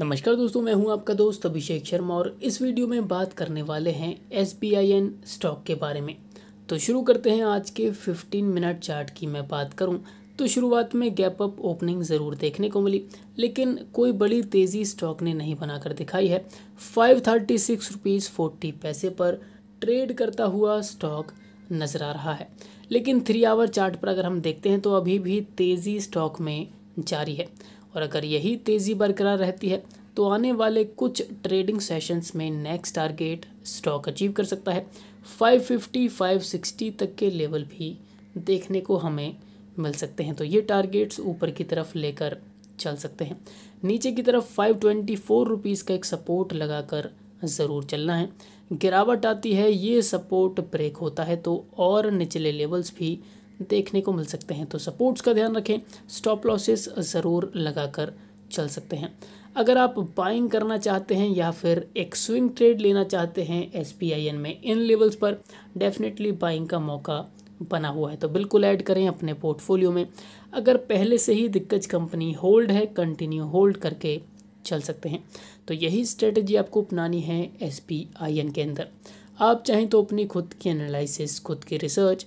नमस्कार दोस्तों मैं हूं आपका दोस्त अभिषेक शर्मा और इस वीडियो में बात करने वाले हैं एस स्टॉक के बारे में तो शुरू करते हैं आज के 15 मिनट चार्ट की मैं बात करूं तो शुरुआत में गैप अप ओपनिंग ज़रूर देखने को मिली लेकिन कोई बड़ी तेज़ी स्टॉक ने नहीं बनाकर दिखाई है five thirty six rupees forty पैसे पर ट्रेड करता हुआ स्टॉक नज़र आ रहा है लेकिन थ्री आवर चार्ट पर अगर हम देखते हैं तो अभी भी तेज़ी स्टॉक में जारी है और अगर यही तेज़ी बरकरार रहती है तो आने वाले कुछ ट्रेडिंग सेशंस में नेक्स्ट टारगेट स्टॉक अचीव कर सकता है 550, 560 तक के लेवल भी देखने को हमें मिल सकते हैं तो ये टारगेट्स ऊपर की तरफ लेकर चल सकते हैं नीचे की तरफ फाइव ट्वेंटी फोर रुपीज़ का एक सपोर्ट लगाकर ज़रूर चलना है गिरावट आती है ये सपोर्ट ब्रेक होता है तो और निचले लेवल्स भी देखने को मिल सकते हैं तो सपोर्ट्स का ध्यान रखें स्टॉप लॉसेस ज़रूर लगाकर चल सकते हैं अगर आप बाइंग करना चाहते हैं या फिर एक स्विंग ट्रेड लेना चाहते हैं एस में इन लेवल्स पर डेफिनेटली बाइंग का मौका बना हुआ है तो बिल्कुल ऐड करें अपने पोर्टफोलियो में अगर पहले से ही दिग्गज कंपनी होल्ड है कंटिन्यू होल्ड करके चल सकते हैं तो यही स्ट्रेटजी आपको अपनानी है एस के अंदर आप चाहें तो अपनी खुद की एनालिसिस खुद की रिसर्च